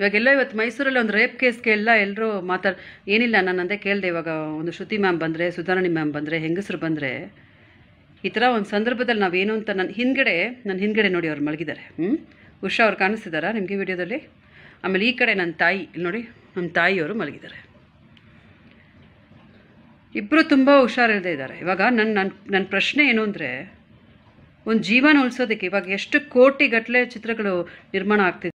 ಇವಾಗೆಲ್ಲ ಇವತ್ತು ಮೈಸೂರಲ್ಲಿ ಒಂದು ರೇಪ್ ಕೇಸ್ಗೆ ಎಲ್ಲ ಎಲ್ಲರೂ ಮಾತಾಡ್ ಏನಿಲ್ಲ ನಾನು ಅಂದೇ ಕೇಳಿದೆ ಇವಾಗ ಒಂದು ಶ್ರುತಿ ಮ್ಯಾಮ್ ಬಂದರೆ ಸುಧಾರಾಣಿ ಮ್ಯಾಮ್ ಬಂದರೆ ಹೆಂಗಸರು ಬಂದರೆ ಈ ಥರ ಒಂದು ಸಂದರ್ಭದಲ್ಲಿ ನಾವೇನು ಅಂತ ನನ್ನ ಹಿಂದ್ಗಡೆ ನನ್ನ ಹಿಂದ್ಗಡೆ ನೋಡಿ ಅವ್ರು ಮಲಗಿದ್ದಾರೆ ಹ್ಞೂ ಉಷಾ ಅವ್ರು ಕಾಣಿಸ್ತಿದ್ದಾರಾ ನಿಮಗೆ ವಿಡಿಯೋದಲ್ಲಿ ಆಮೇಲೆ ಈ ಕಡೆ ನನ್ನ ತಾಯಿ ನೋಡಿ ನಮ್ಮ ತಾಯಿಯವರು ಮಲಗಿದ್ದಾರೆ ಇಬ್ಬರು ತುಂಬ ಹುಷಾರಿಲ್ಲದೆ ಇದ್ದಾರೆ ಇವಾಗ ನನ್ನ ನನ್ನ ನನ್ನ ಪ್ರಶ್ನೆ ಏನು ಅಂದರೆ ಒಂದು ಜೀವನ ಉಳಿಸೋದಕ್ಕೆ ಇವಾಗ ಎಷ್ಟು ಕೋಟಿ ಗಟ್ಟಲೆ ಚಿತ್ರಗಳು ನಿರ್ಮಾಣ ಆಗ್ತಿದೆ